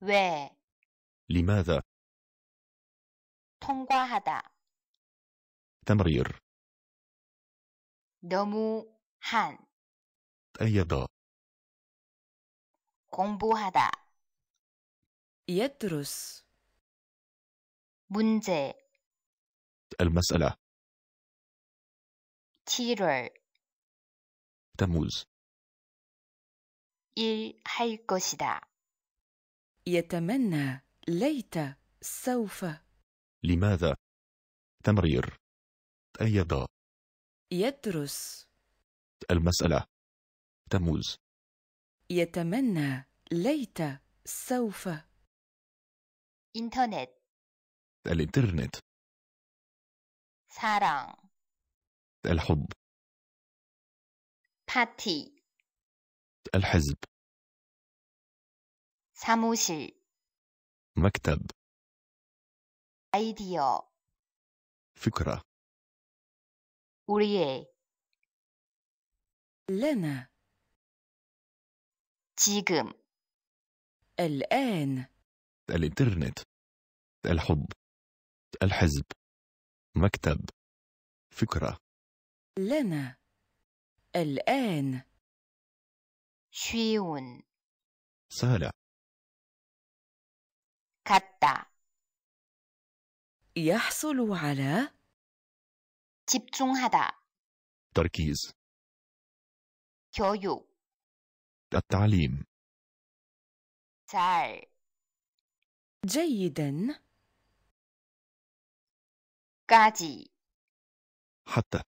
왜 لماذا 통과하다 تمرير 너무 한 تأيد 공부하다 يدرس 문제 المسألة 치를 تموز 일할 것이다 يتمنى ليت سوف لماذا تمرير تأيض يدرس المسألة تموز يتمنى ليت سوف إنترنت الإنترنت 사랑 الحب باتي الحزب 사무실 مكتب 아이디어 فكرة 우리의 لنا 지금 الآن الإنترنت الحب الحزب مكتب فكرة لنا الآن شيون سهلة 갔다 يحصل على هذا تركيز 교육 التعليم 잘 جيدا 까지 حتى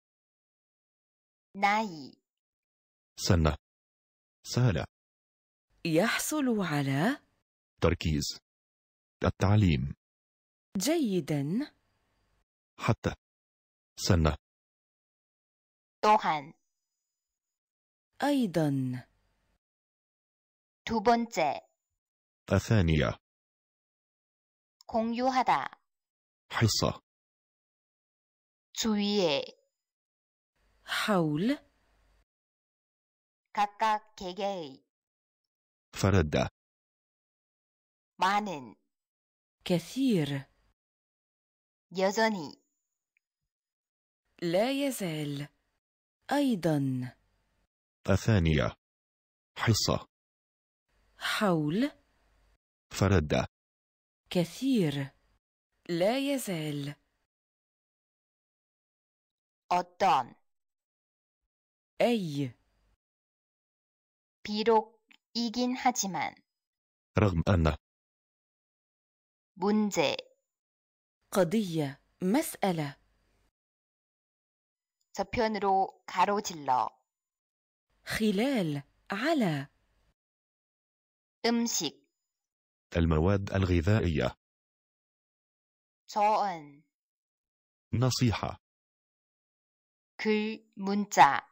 ناي سنة سهلة يحصل على تركيز التعليم جيدا حتى سنة طوحان أيضا 두 الثانية 공유하다 حصة 주위에 حول 각각 개개의 فردة 많은 كثير يزني. لا يزال أيضا الثانية حصة حول فردة كثير لا يزال 어떤 أي 비록 이긴 하지만 رغم أن 문제 قضية مسألة 저편으로 가로질러 خلال على 음식 المواد الغذائية 조언 نصيحة 글 문자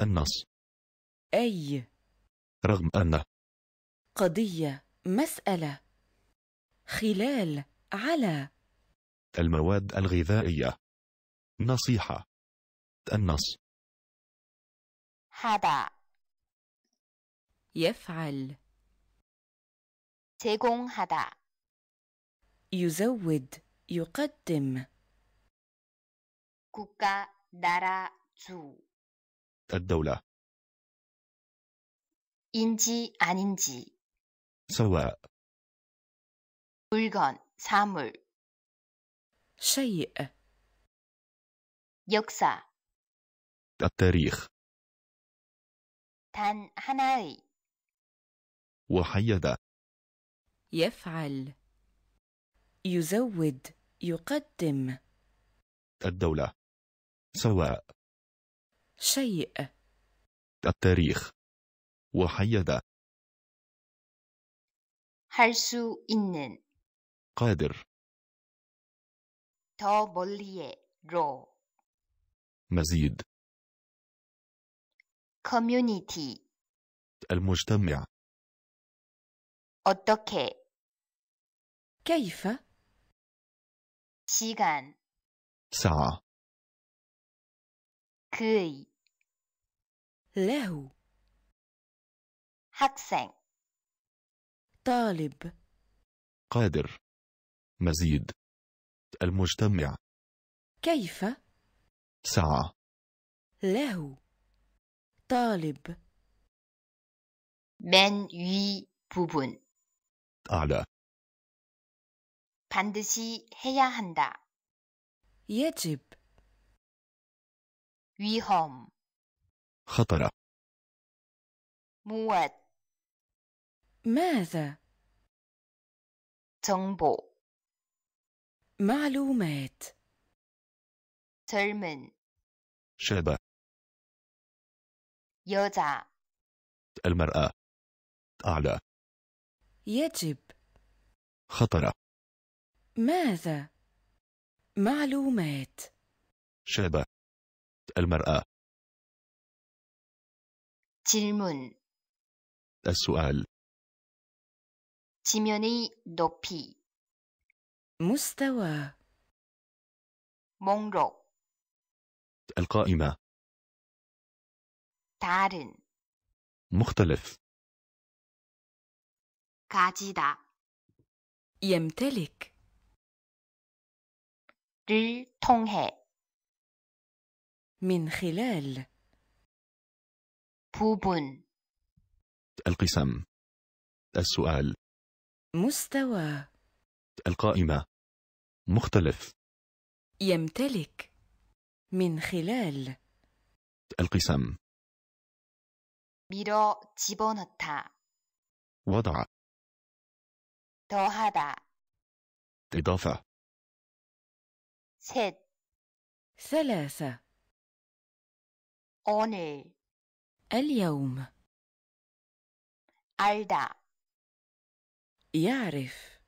النص أي رغم أن قضية مسألة خلال على المواد الغذائية نصيحة النص هذا يفعل هذا يزود يقدم كوكا دارا جو الدولة إنجي أنجي سواء 물건, 사물 شيء 역사 التاريخ 단 하나의 وحيد يفعل يزود يقدم الدولة سواء شيء التاريخ وحيدة. 할수 있는 قادر تابلية مزيد community المجتمع أتوكي. كيف 시간 ساعة 그의 له 학생 طالب قادر مزيد المجتمع كيف ساعة له طالب من وي بوبون أعلى 반드시 해야 한다. يجب 위험 خطرة 무엇 ماذا 정보 معلومات 젊은 شابة 여자 المرأة أعلى يجب خطر ماذا معلومات شابة المرأة 질문 السؤال 지면의 높이 مستوى مونرو القائمة تارن مختلف كاجيدا يمتلك 를 من خلال بوبون القسم السؤال مستوى القائمة مختلف يمتلك من خلال القسم 밀어 집어넣다 وضع 더하다 إضافة ست ثلاثة أوني اليوم 알다 يعرف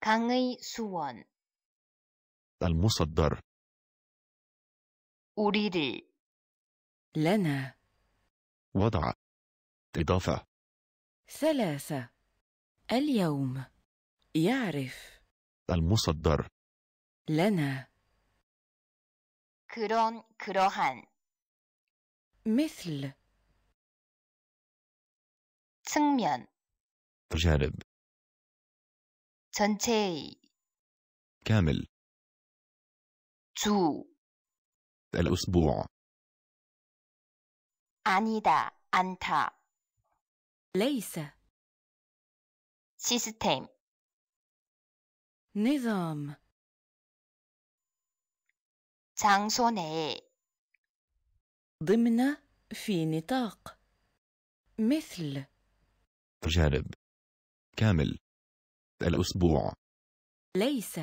강의 수원 المصدر 우리를 لنا وضع إضافة ثلاثة اليوم يعرف المصدر لنا 그런 그러한 مثل 측면 جانب 전체 كامل 주 الأسبوع 아니다 않다 ليس سيستم نظام 장소 내에 ضمن في نطاق مثل جانب كامل الأسبوع ليس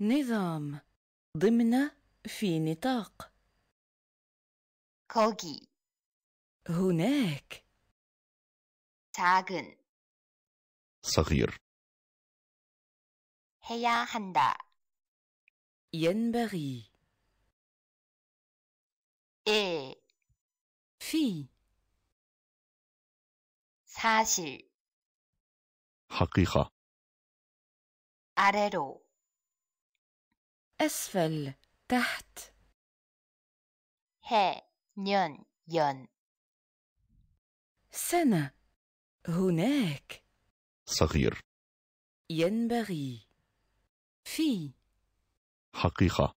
نظام ضمن في نطاق 거기 هناك تاغن صغير هيا هندا ينبغي إي في ساشي حقيقة 아래로 أسفل تحت 해, 년, 연 سنة هناك صغير ينبغي في حقيقة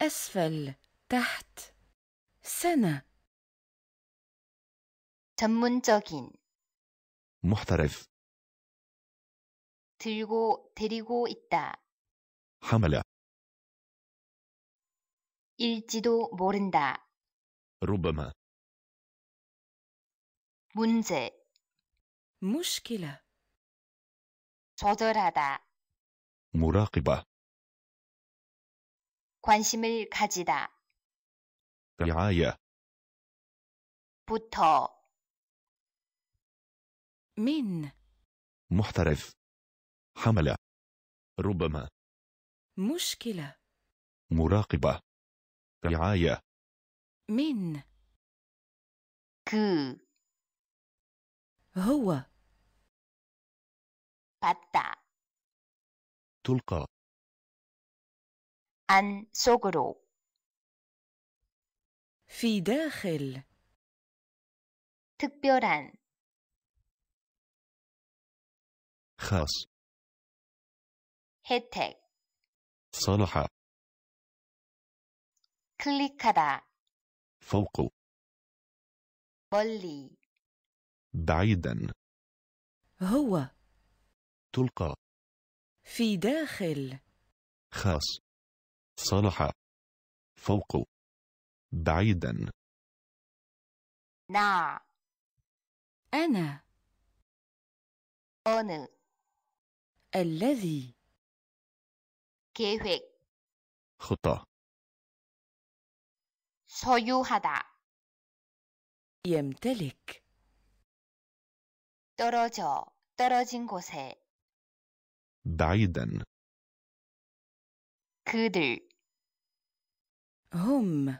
أسفل تحت سنة 전문적인 محترف 들고 데리고 있다. حمل 일지도 모른다. ربما 문제 مشكلة 조절하다. مراقبة 관심을 가지다. رعاية 부터 من محترف حملة ربما مشكلة مراقبة رعاية من ك هو بطا تلقى 안 سوغرو في داخل 특별한 خاص 혜택 صالحة 클릭하다 فوق 멀리 بعيدا هو تلقى في داخل خاص صالحة فوق بعيدا نا أنا أنا الذي 계획 خطة 소유하다 يمتلك 떨어져 떨어진 곳에 بعيدا 그들 هم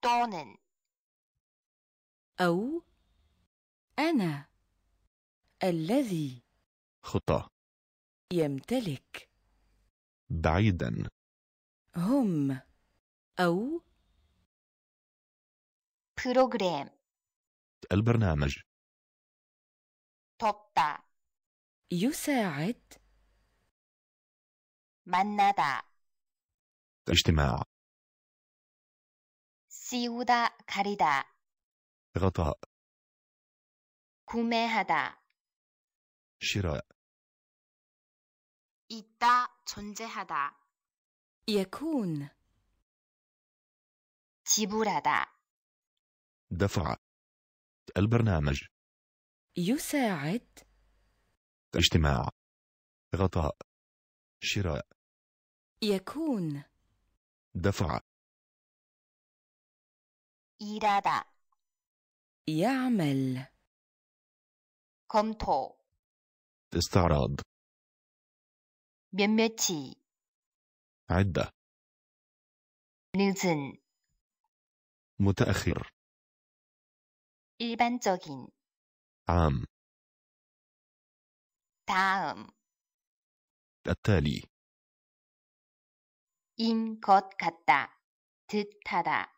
또는 أو أنا الذي خطا يمتلك بعيدا هم أو بروغرام البرنامج 돕다 يساعد 만나다 اجتماع سيودا كاريدا غطاء 구매하다 شراء 있다, 존재하다. يكون 지불하다. دفع البرنامج يساعد اجتماع غطاء شراء يكون دفع 일하다 يعمل 검토 استعراض 몇몇이 عدة 늦은 متأخر 일반적인 عام 다음 التالي 인것 같다 듯하다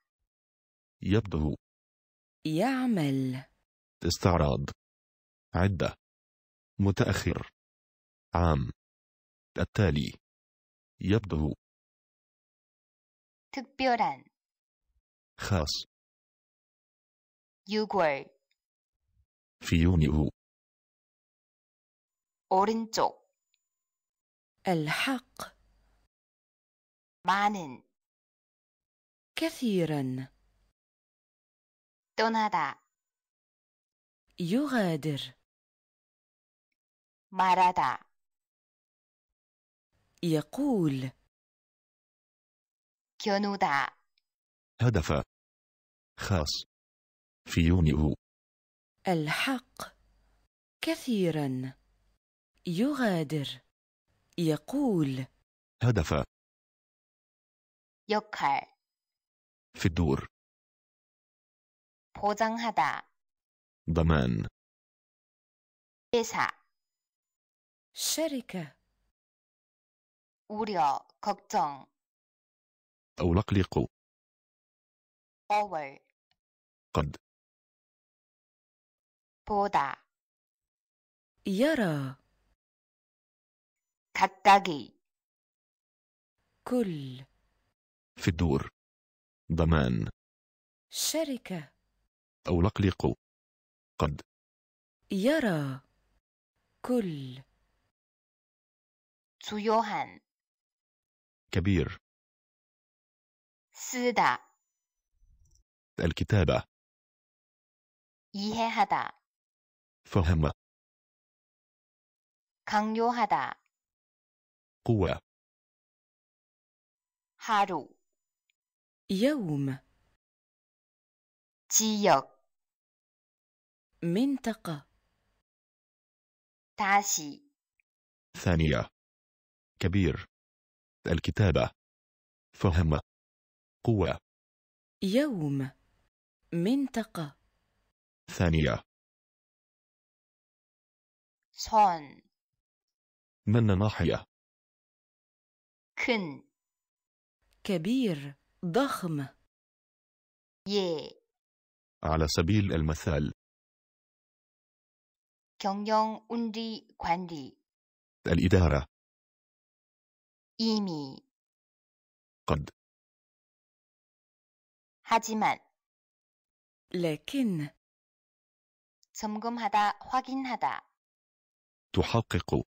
يبدو يعمل استعراض عدة متأخر عام التالي يبدو تبيران خاص يوغول في يونيو أورنجو الحق مانن كثيرا تونادا يغادر مارادا يقول كيونودا هدف خاص في يونيو الحق كثيرا يغادر يقول هدف يوكال في الدور 보장하다 ضمان بيسا شركة 우려, 걱정 أو نقلق over قد 보다 يرى 갑자기 كل في الدور ضمان شركة أو نقلق قد يرى كل 주요한 كبير سدا الكتابة 이해하다 فهم 강요하다 قوة هارو يوم جيوك منطقة تاسي ثانية كبير الكتابة فهم قوة يوم منطقة ثانية صون من ناحية كن كبير ضخم ي على سبيل المثال 경영 الإدارة 이미 قد 하지만 لكن 점검하다 확인하다 تحقق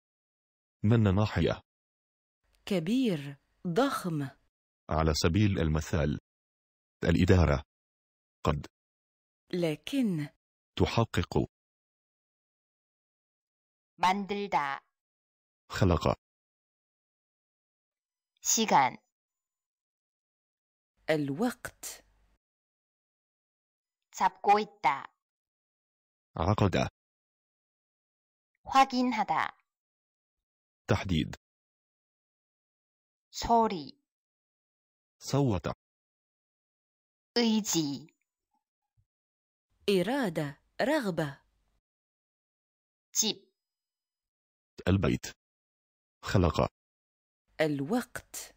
من ناحية كبير ضخم على سبيل المثال الإدارة قد لكن تحقق 만들다 خلق 시간 الوقت 잡고 있다 عقد 확인하다 تحديد 소리 صوت 의지 إرادة رغبة جيب البيت خلق الوقت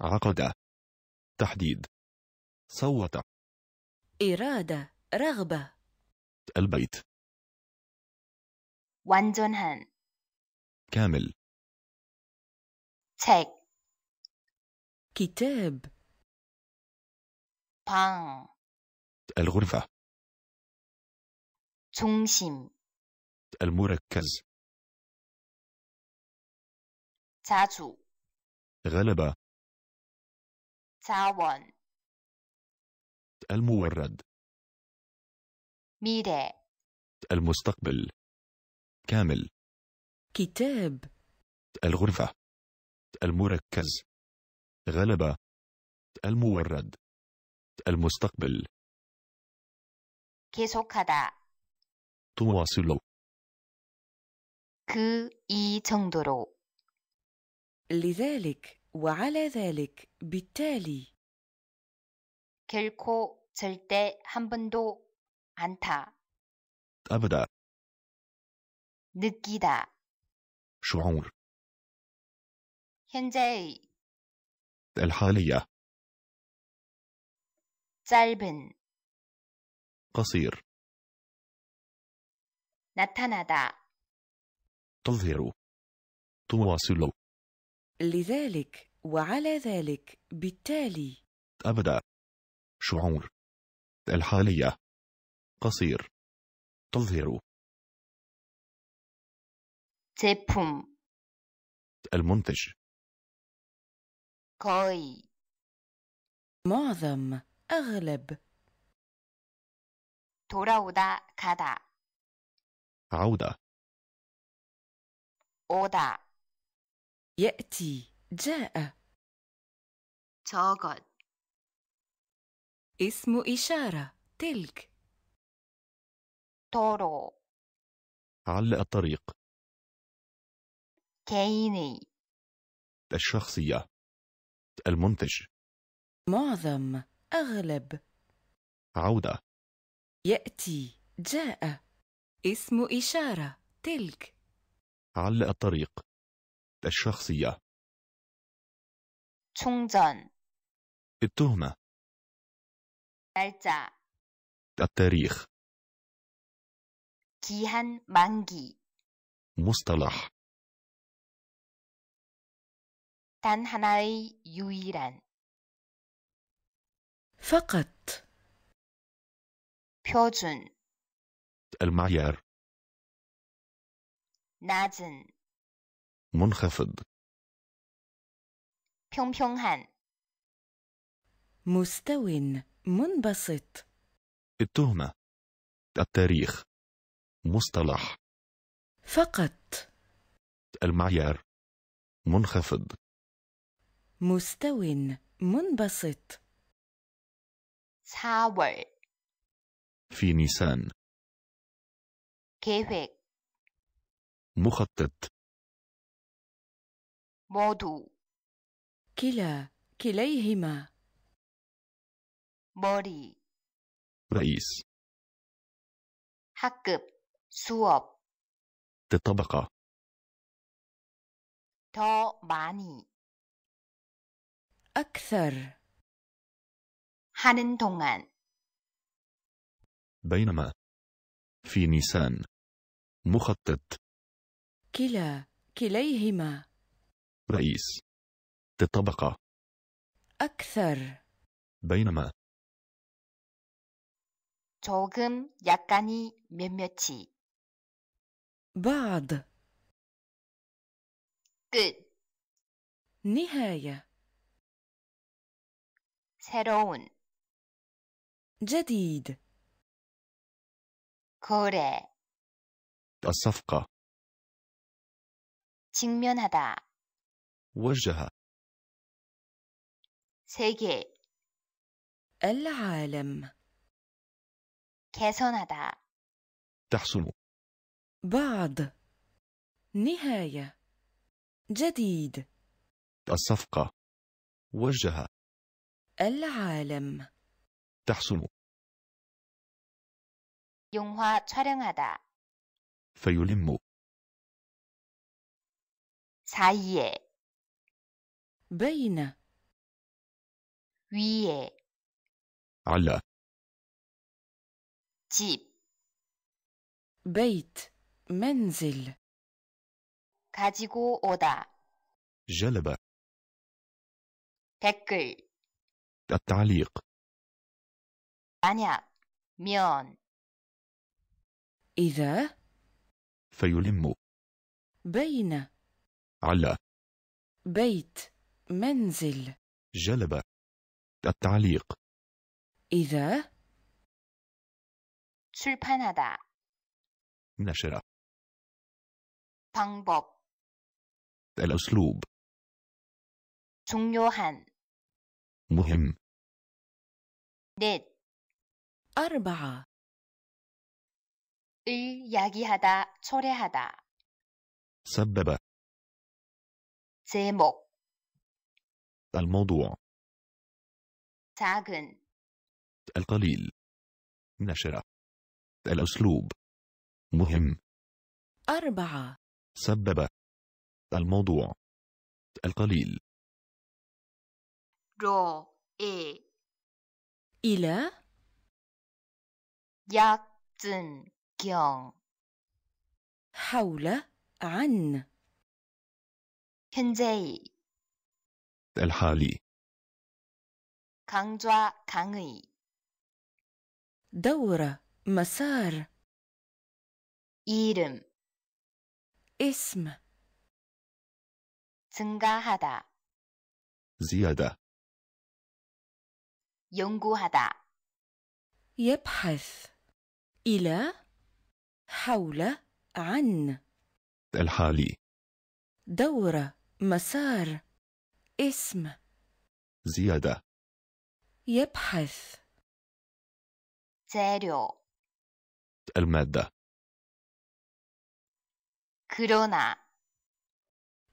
عقد تحديد صوت إرادة رغبة البيت 완전한 كامل تك كتاب بان الغرفة 중심 المركز 자주 غلبة 자원 المورد 미래 المستقبل كامل كتاب الغرفة المركز غلبة المورد المستقبل 계속하다 تواصلوا 그이 정도로 لذلك وعلى ذلك بالتالي 결코 절대 한 번도 안타 أبدا 느끼다 شعور 현재의 الحالية 짧은 قصير 나타나다 تظهر تواصل لذلك وعلى ذلك بالتالي أبدا شعور الحالية قصير تظهر تيبوم المنتج كوي معظم أغلب تراودا كدا عودة 오다 يأتي جاء تاغد اسم إشارة تلك تورو على الطريق كيني الشخصية المنتج معظم أغلب عودة يأتي جاء اسم إشارة تلك على الطريق الشخصية 총전 التهمة 날짜 التاريخ 기한 만기 مصطلح 단 하나의 유일한 فقط 표준 المعيار 낮은 منخفض مستو منبسط التهمة التاريخ مصطلح فقط المعيار منخفض مستو منبسط 사월 في نيسان كيفك مخطط 모두 كلا كليهما 머리 رئيس 학급 수업 الطبقة تو ماني أكثر 하는 동안 بينما في نيسان مخطط كلا كليهما رئيس الطبقة أكثر بينما 조금 약간이 몇몇이 بعض 끝 نهاية 새로운 جديد 거래 الصفقة 직면하다 وجه 세계 العالم 개선하다 تحسن بعض نهاية جديد الصفقة وجه العالم تحسن 영화 촬영하다 فيلم 사이에 بين 위에 على جيب بيت منزل 가지고 오다 جلب تكل التعليق 만약 면 إذا فيلم بين على بيت منزل جلب التعليق إذا 출판하다 نشر بانبوب الأسلوب 중요한 مهم نت أربعة 을 야기하다, 초래하다. سبب 제목 الموضوع تاغن القليل نشرة الأسلوب مهم أربعة سبب الموضوع القليل إي إلى ياتن كيون حول عن 현재의 الحالي 강좌 강의 دورة مسار 이름 اسم 증가하다 زيادة 연구하다 يبحث إلى حول عن الحالي دورة مسار اسم زيادة يبحث 재료 المادة كرونا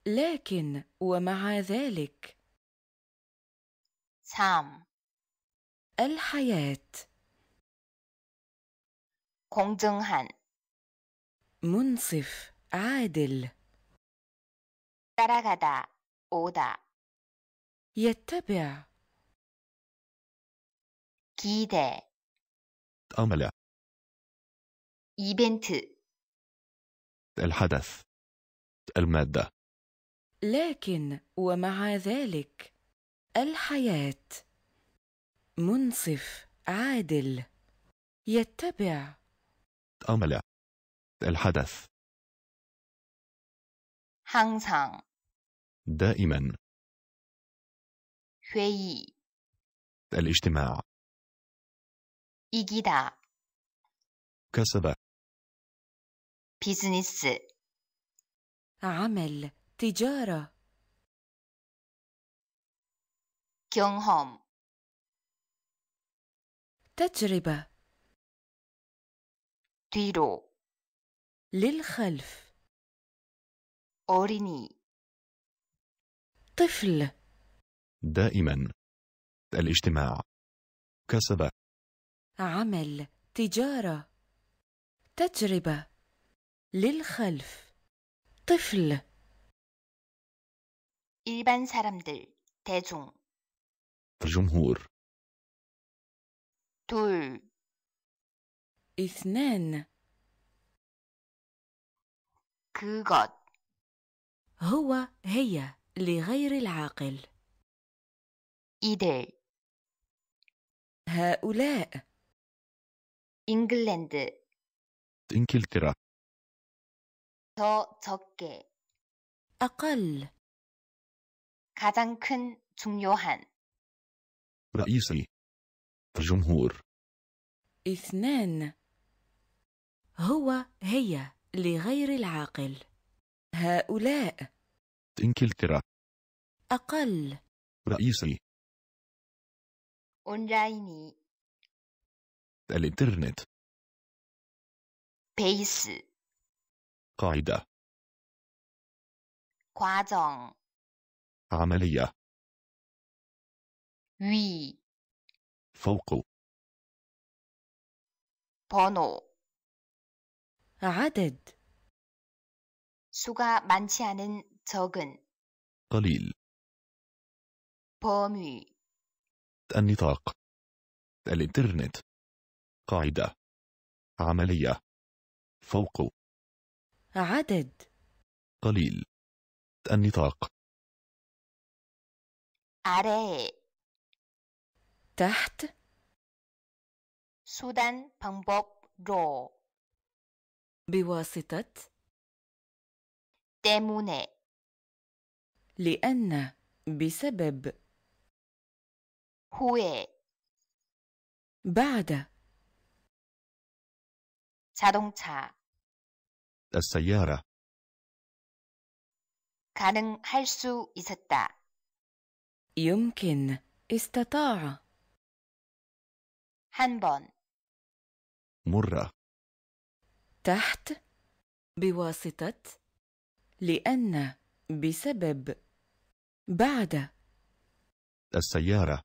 لكن ومع ذلك سام الحياة كونجنهان منصف عادل 따라가다 오다 يتبع كيدا أمل إيبنت الحدث المادة لكن ومع ذلك الحياة منصف عادل يتبع أمل الحدث 항상 دائما 회의 الاجتماع 이기다 كسب 비즈니스 عمل تجارة 경험 تجربة 뒤로 للخلف أوريني طفل دائما الاجتماع كسب عمل تجارة تجربة للخلف طفل 일반 사람들 대중 الجمهور 둘 اثنان 그것 هو هي لغير العاقل إيدي هؤلاء إنجلاند إنكلترا 더 적게 أقل 가장 큰 중요한 رئيسي الجمهور اثنان هو هي لغير العاقل هؤلاء إنكلترا أقل رئيسي 온라인이 الإنترنت 베이스 قاعدة 과정 عملية 위 فوق 번호 عدد 수가 많지 않은 적은 قليل 범위 النطاق الإنترنت قاعدة عملية فوق عدد قليل النطاق 아래 تحت 수단 رو بواسطة تمونة لأن بسبب 후에 بعد 자동차 السيارة 가능할 수 있었다 يمكن استطاع 한번 مرة تحت بواسطة لأن بسبب بعد السيارة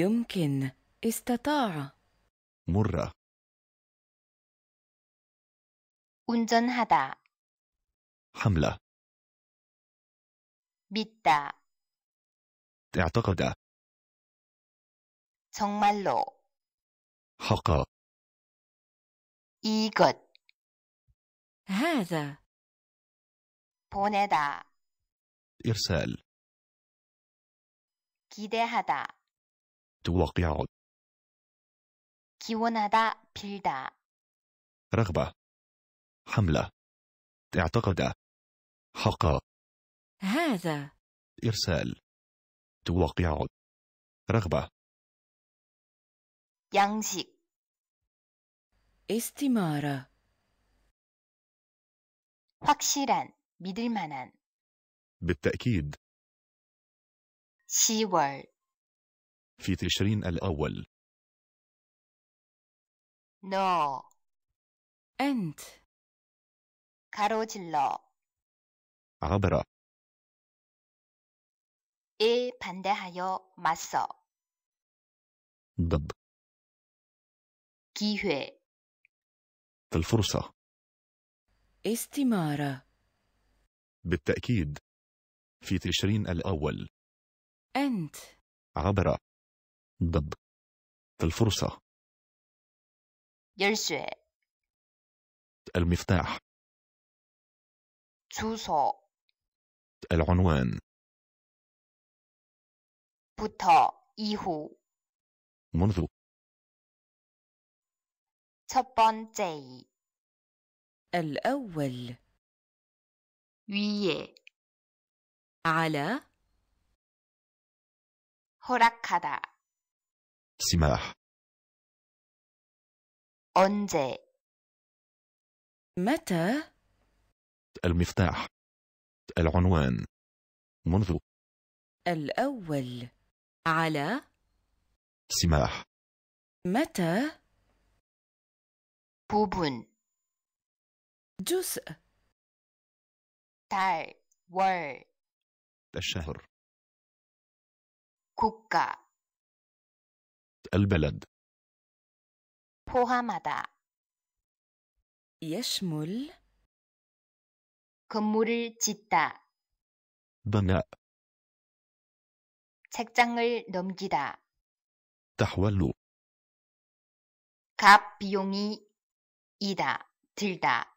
يمكن استطاع مرة 운전하다 حملة 믿다 اعتقد 정말로 حقا 이것 هذا 보내다 إرسال 기대하다 توقع 기원하다 빌다 رغبة حملة اعتقد حق هذا إرسال توقع رغبة 양식 استمارة 확실한 믿을 만한 بالتأكيد 10월 في تشرين الأول نو أنت 가로질러 عبر 에 반대하여 맞서 ضد 기회 الفرصة استمارة بالتأكيد في تشرين الأول أنت عبر ضد الفرصة 饮水 المفتاح 주소 العنوان 이후 منذ 첫 번째 الأول 위에 على 허락하다 سماح 언제 متى المفتاح العنوان منذ الأول على سماح متى بوبن جزء تال 월 الشهر كوكا البلد 포함하다 يشمل 건물을 짓다 بناء 책장을 넘기다 تحول كاب 비용이 이다 들다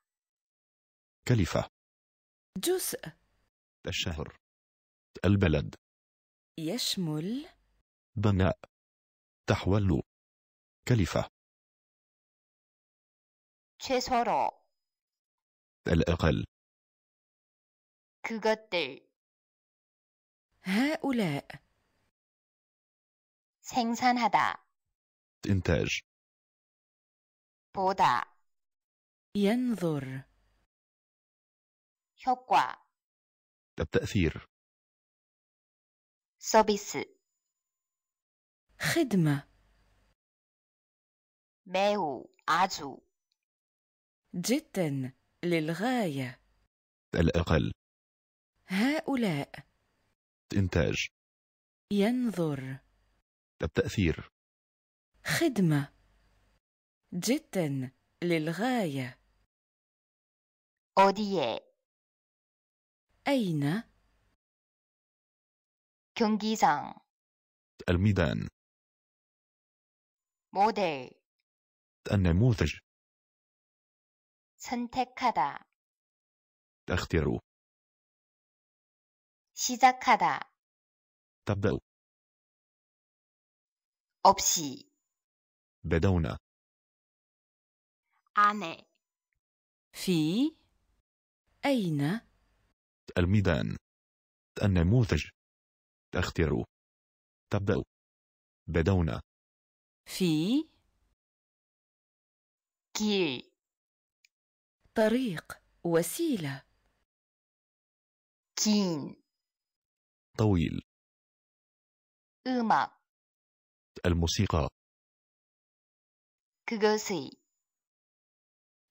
كلفة جزء الشهر البلد يشمل بناء تحول كلفة 최소로 الأقل 그것들 هؤلاء 생산하다 إنتاج 보다 ينظر 효과 التأثير 서비스 خدمة ماو عزو جدا للغاية الأقل هؤلاء إنتاج ينظر التأثير خدمة جدا للغاية أودية أين؟ كونغيزان الميدان 모델 النموذج 선택하다 تختار 시작하다 تبدأ 없이 بدون 안에 في أين الميدان النموذج تختار تبدأ بدون في كي طريق وسيلة كين طويل أما الموسيقى كغوسي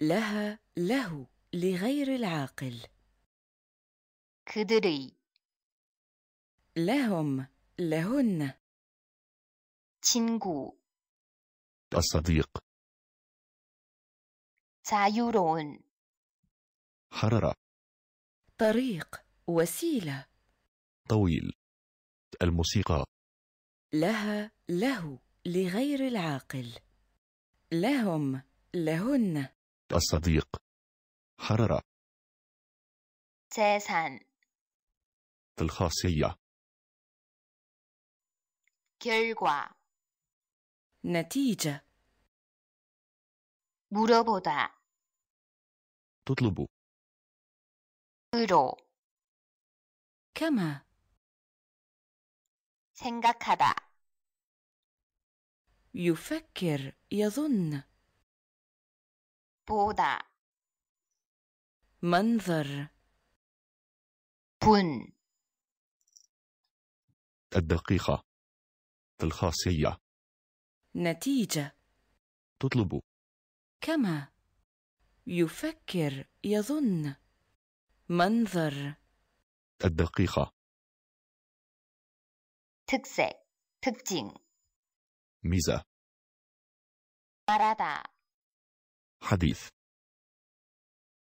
لها له لغير العاقل كدري لهم لهن 친구 الصديق تعيرون حرارة طريق وسيلة طويل الموسيقى لها له لغير العاقل لهم لهن الصديق حرارة تاسعا الخاصية 결과 نتيجة 물어보다 تطلب 의로 كما 생각하다 يفكر يظن 보다 منظر بن الدقيقة الخاصية نتيجة تطلب كما يفكر يظن منظر الدقيقة تكسك تكتين ميزة مرادا حديث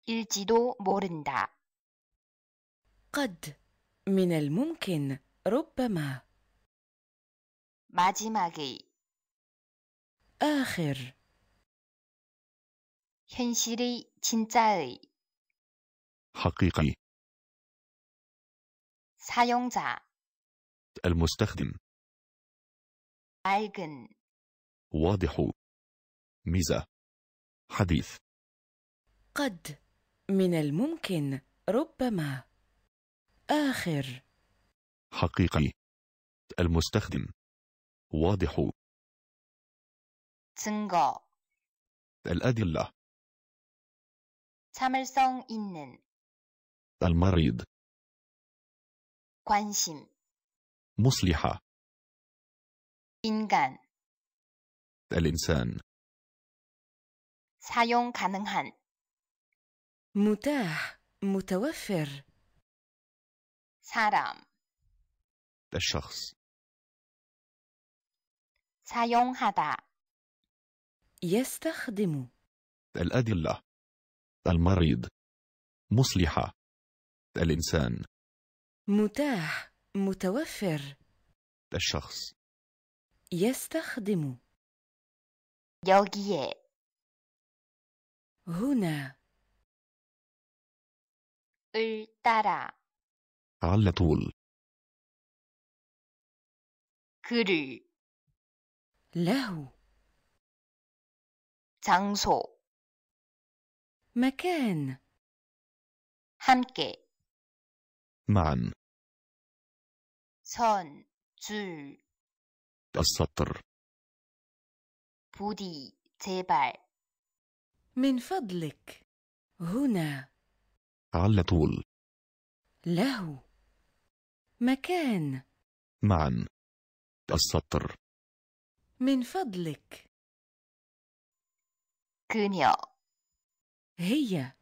일지도 모른다 قد من الممكن ربما 마지막의 آخر 현실의 진짜의 حقيقي 사용자 المستخدم 밝은 واضح ميزة حديث قد من الممكن ربما آخر حقيقي المستخدم واضح 증거 الأدلة 참을성 있는 المريض 관심 مصلحة 인간 الإنسان 사용 가능한 متاح متوفر 사람 الشخص 사용하다 يستخدم الأدلة المريض مصلحة الإنسان متاح متوفر الشخص يستخدم 여기에 هنا 을 على طول كري له 장소 مكان 함께 معا 선, 줄 السطر 부디, 제발 من فضلك هنا على طول له مكان معا السطر من فضلك 그녀 هي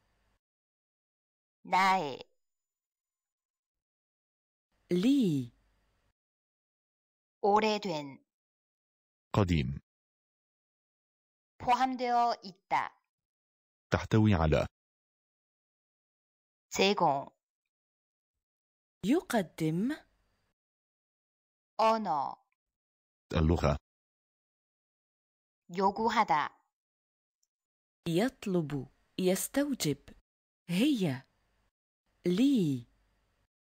나의 لي 오래된 قديم 포함되어 있다 تحتوي على 제공 يقدم 언어 اللغة 요구하다 يطلب يستوجب هي لي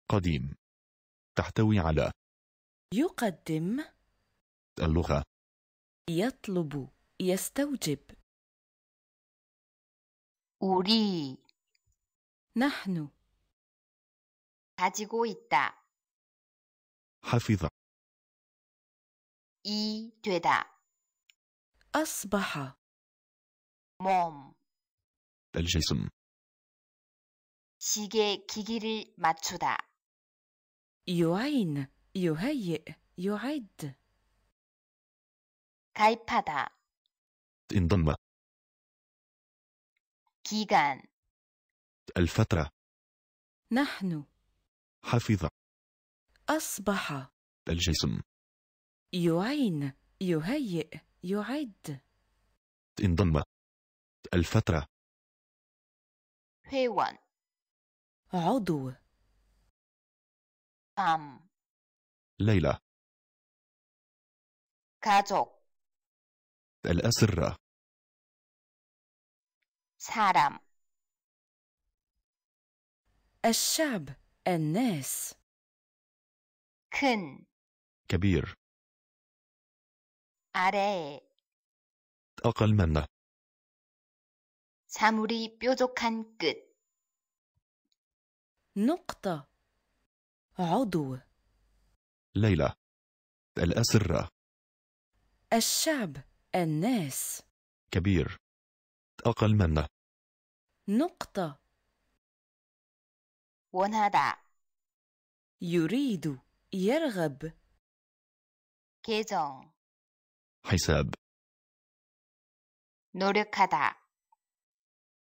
قديم تحتوي على يقدم اللغة يطلب يستوجب 우리 نحن 가지고 있다 حفظ 이 되다 أصبح 몸 الجسم 시계 기기를 맞추다 يعين يهيئ يعد 가입하다 انضم 기간 الفترة نحن حفظ أصبح الجسم يعين يهيئ يعد انضم الفترة حيوان عضو أم ليلى كاتوك الأسرة سارم الشعب الناس كن كبير أري أقل منه 자물이 뾰족한 끝 نقطة عضو ليلى الأسرة الشعب الناس كبير أقل منا نقطة 원하다 يريد يرغب 계정 حساب 노력하다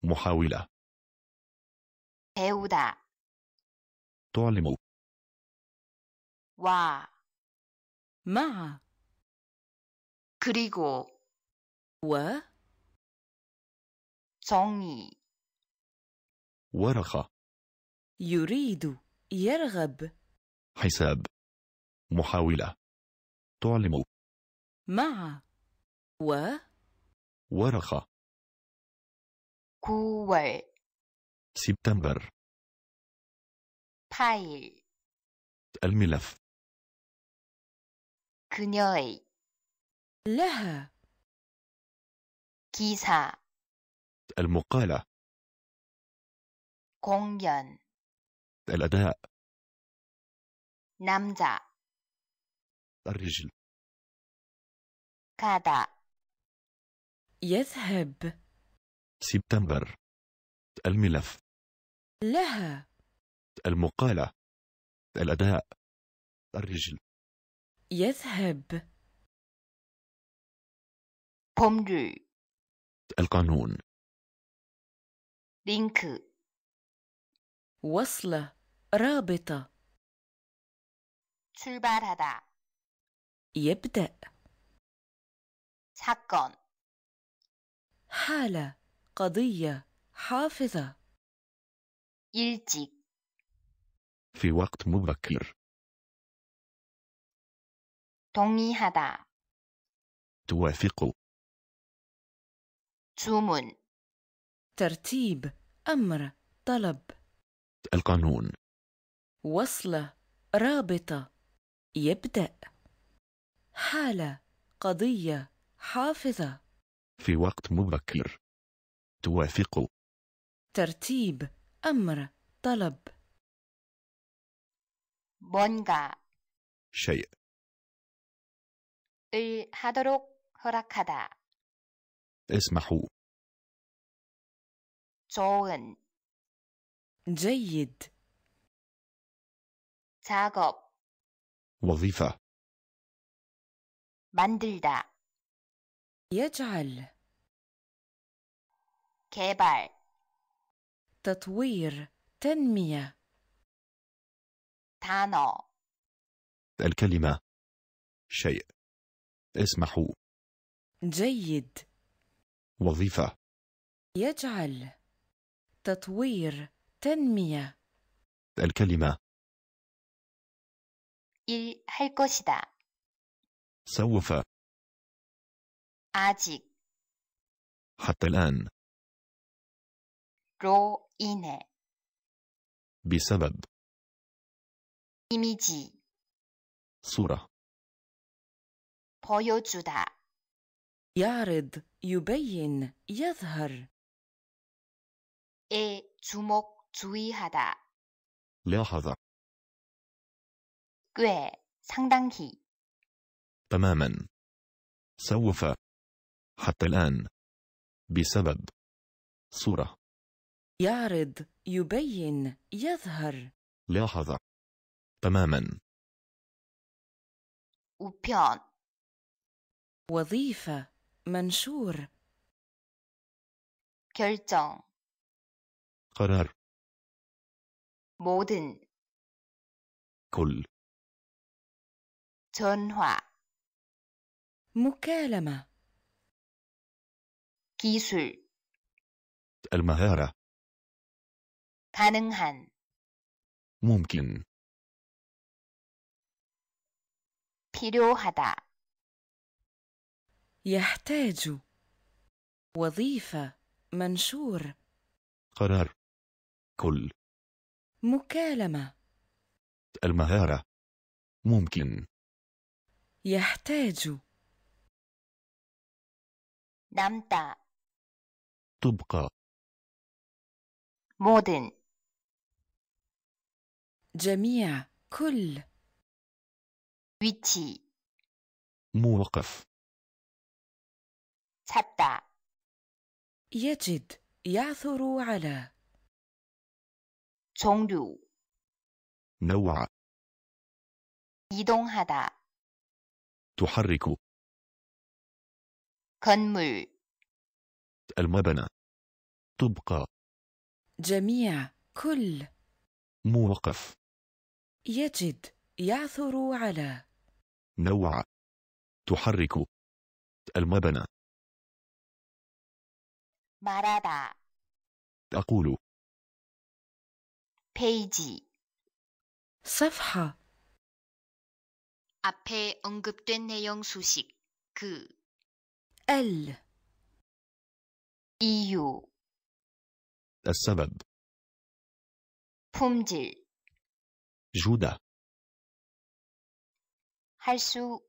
محاولة 배우다 تعلم و. مع 그리고 و 정의 ورقة يريد يرغب حساب محاولة تعلم مع و ورقة 9월 September 파일 الملف 그녀의 لها 기사 المقالة 공연 الأداء 남자 الرجل 가다 يذهب سبتمبر الملف لها المقالة الأداء الرجل يذهب قمجي القانون لينك وصلة رابطة يبدأ 사건 حالة قضية حافظة يلتي في وقت مبكر هذا توافق تومن ترتيب أمر طلب القانون وصلة رابطة يبدأ حالة قضية حافظة في وقت مبكر توافق ترتيب أمر طلب بونغا شيء 을 하도록 اسمحوا اسمح جيد 작업 وظيفة 만들다 يجعل 개발 تطوير تنمية 단어 الكلمة شيء اسمحوا جيد وظيفة يجعل تطوير تنمية الكلمة 일할 것이다. سوف 아직 حتى الآن 로 인해 بسبب 이미지 صورة 보여주다 يعرض يبين يظهر 에 주목 주의하다 لاحظ 꽤 상당히 تماما سوف حتى الآن بسبب صورة يعرض يبين يظهر لاحظ تماما وبيان وظيفة منشور كرتون قرار مودن كل تنوى مكالمة 기술 المهارة 가능한 ممكن 필요하다 يحتاج وظيفة منشور قرار كل مكالمة المهارة ممكن يحتاج 남다 تبقى مودن جميع كل ويتي موقف 찾다 يجد يعثر على 종류 نوع 이동하다 تحرك كنمل المبنى تبقى جميع كل موقف يجد يعثر على نوع تحرك المبنى 말하다 أقول بيجي صفحة أبي 언급된 내용 수식 그 ال إيو السبب 품질 جودة 할수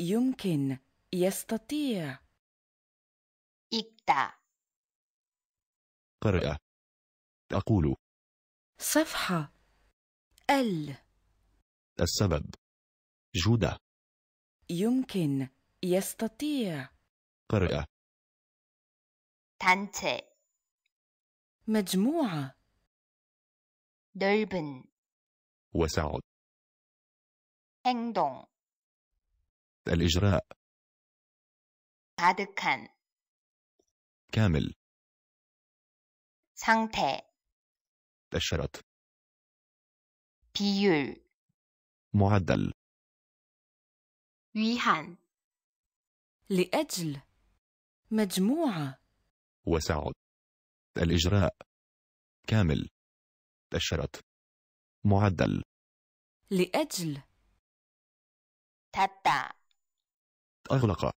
يمكن يستطيع 읽다 قرأ أقول صفحة ال السبب جودة يمكن يستطيع قرأ تانتي مجموعة 넓은 وسع 행동 الإجراء 가득한 كامل 상태 الشرط 비율 معدل 위한 لأجل مجموعة وسع الإجراء كامل تأشرت معدل لأجل تتا أغلق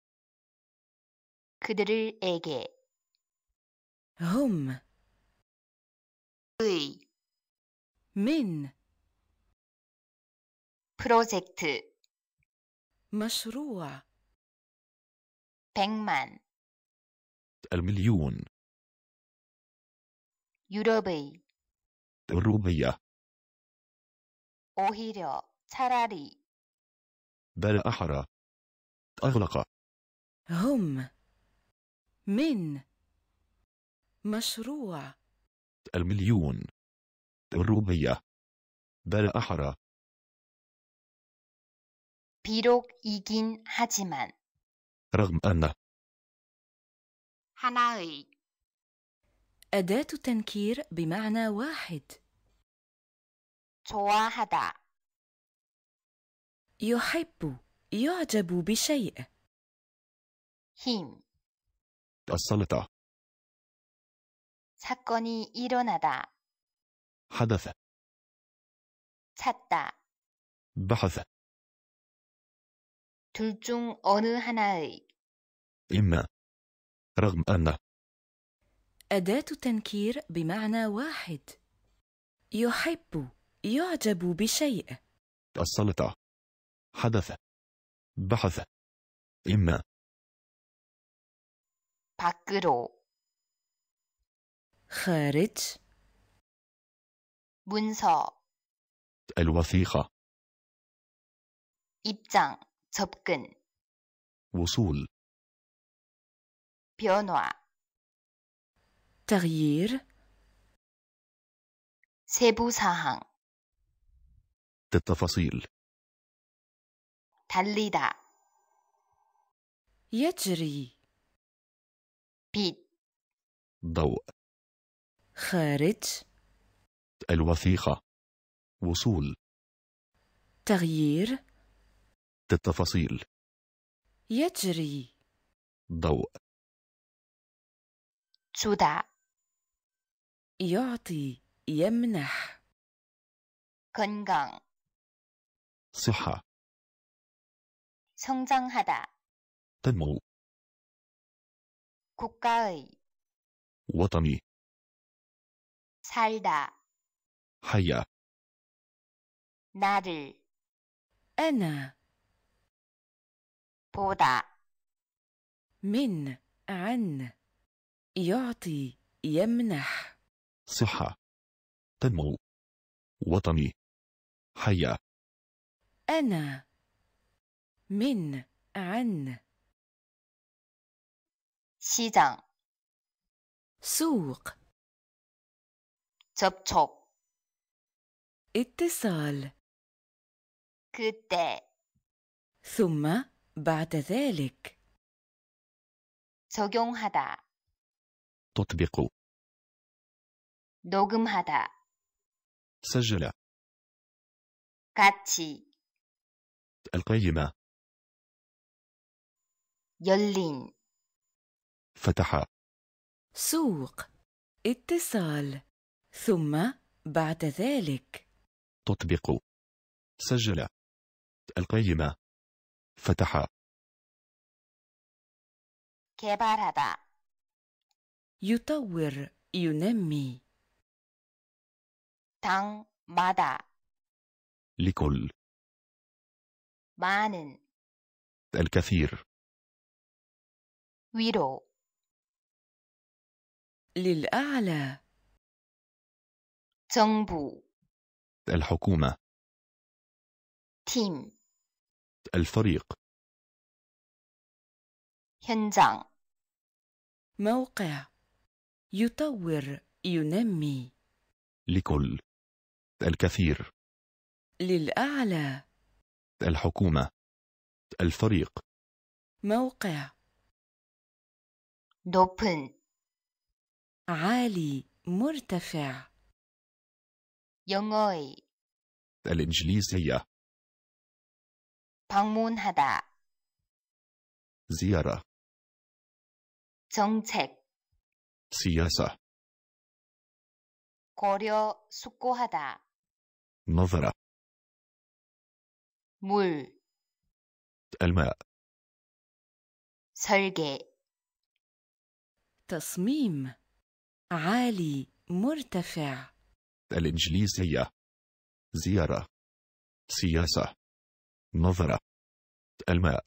그들에게 هم وي من 프로젝트 مشروع 백만 المليون يوروبي الرومية 오히려 차라리 بل أحرى أغلق هم من مشروع المليون الرومية بل أحرى بيروك إيجين هاجمان رغم أن 하나의 أداة تنكير بمعنى واحد 좋아하다 يحب يعجب بشيء 힘 السلطة 사건이 일어나다 حدث 찾다 بحث 둘중 어느 하나의 إما رغم أن أداة تنكير بمعنى واحد يحب يعجب بشيء السلطة حدث بحث إما 밖으로 خارج 문서 الوثيقة 입장 접근 وصول 변화 تغيير 세부 사항 التفاصيل 달리다 يجري ضوء خارج الوثيقة وصول تغيير التفاصيل يجري ضوء 주다 يعطي يمنح 건강 صحة 성장하다 تنمو 국가의 وطني 살다 حيا 나를 أنا 보다 من عن يعطي يمنح صحة تنمو وطني حيا أنا من عن سيدان سوق 접촉 اتصال 그때 ثم بعد ذلك 적용하다 تطبق 녹음하다 سجل 같이 القيمة يلين فتح سوق اتصال ثم بعد ذلك تطبق سجل القيمة فتح كبارادا يطور ينمي مادا لكل 많은 الكثير 위로 للأعلى 정부 الحكومة 팀 الفريق 현장 موقع يطور ينمي لكل الكثير للأعلى الحكومة الفريق موقع دوبن عالي مرتفع يونغوي الإنجليزية 방문하다 زيارة 정책 سياسة سكو 숙고하다 نظرة 물 الماء 설계 تصميم عالي مرتفع الإنجليزية زيارة سياسة نظرة الماء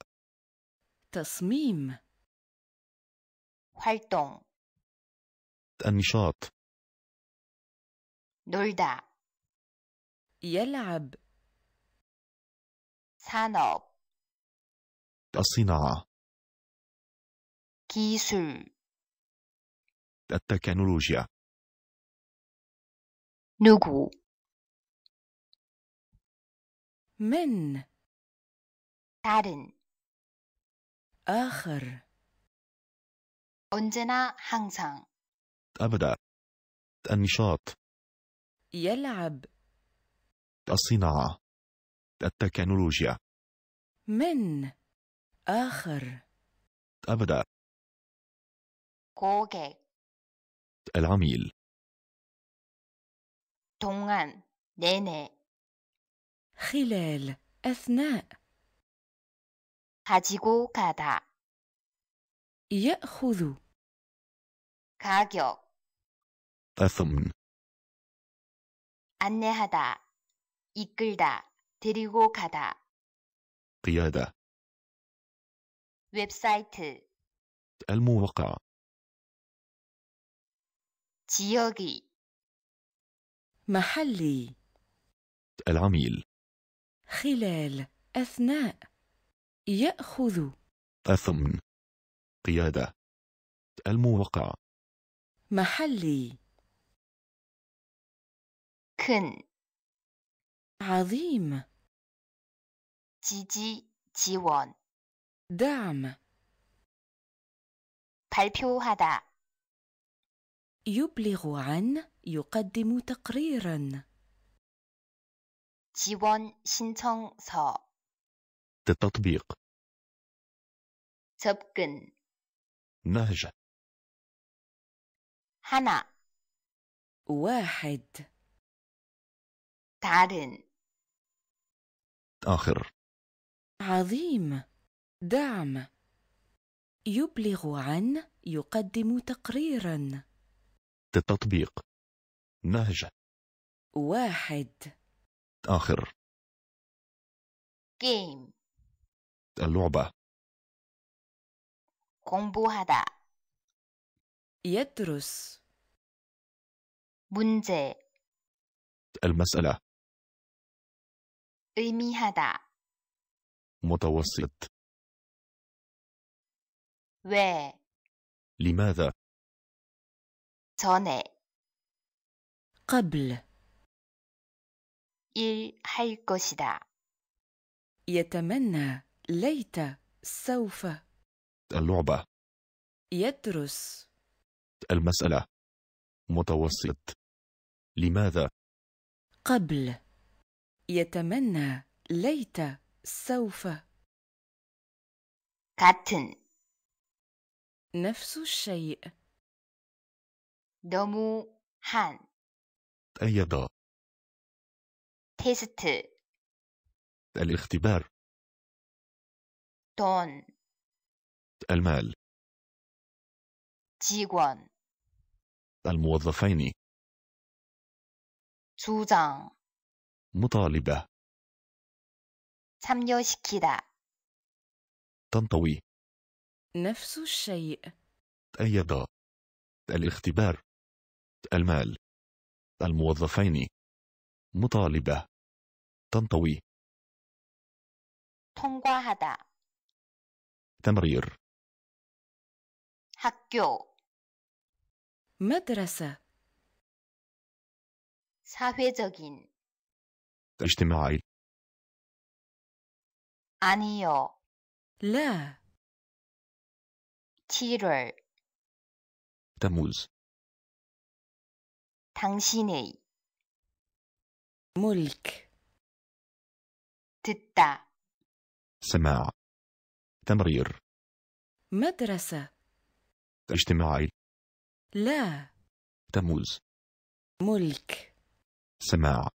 تصميم 활동 النشاط 놀다 يلعب 산업 الصناعة 기술 التكنولوجيا 누구 من 다른 آخر 언제나 항상 أبدا النشاط يلعب الصناعة التكنولوجيا من آخر أبدأ 고객 العميل 동안 내내 خلال أثناء 가지고 가다 يأخذ 가격 الثمن 안내하다 이끌다 데리고 가다. قيادة 웹사이트 الموقع 지역이 محلي العميل خلال أثناء يأخذ الثمن قيادة الموقع محلي كن عظيم جيجي جيوان دعم 발표하다 يبلغ عن يقدم تقريرا 지원 신청서 التطبيق 접근 نهج 하나 واحد 다른 آخر عظيم دعم يبلغ عن يقدم تقريرا التطبيق نهج واحد آخر جيم اللعبة هذا يدرس 문제 المسألة 의미 متوسط 왜 لماذا 전에 قبل 일 것이다 يتمنى ليت سوف اللعبة يدرس المسألة متوسط لماذا قبل يتمنى ليت سوف 같은 نفس الشيء 너무 한 أيضا تيست الاختبار دون المال 직원 الموظفين 주장 مطالبة 참여시키다 تنطوي نفس الشيء أيضا الاختبار المال الموظفين مطالبة تنطوي 통과하다 تمرير 학교 مدرسة 사회적인 اجتماعي 아니요. لا. 7 تموز تانشيني ملك تتا سماع تمرير مدرسة اجتماعي لا تموز ملك سماع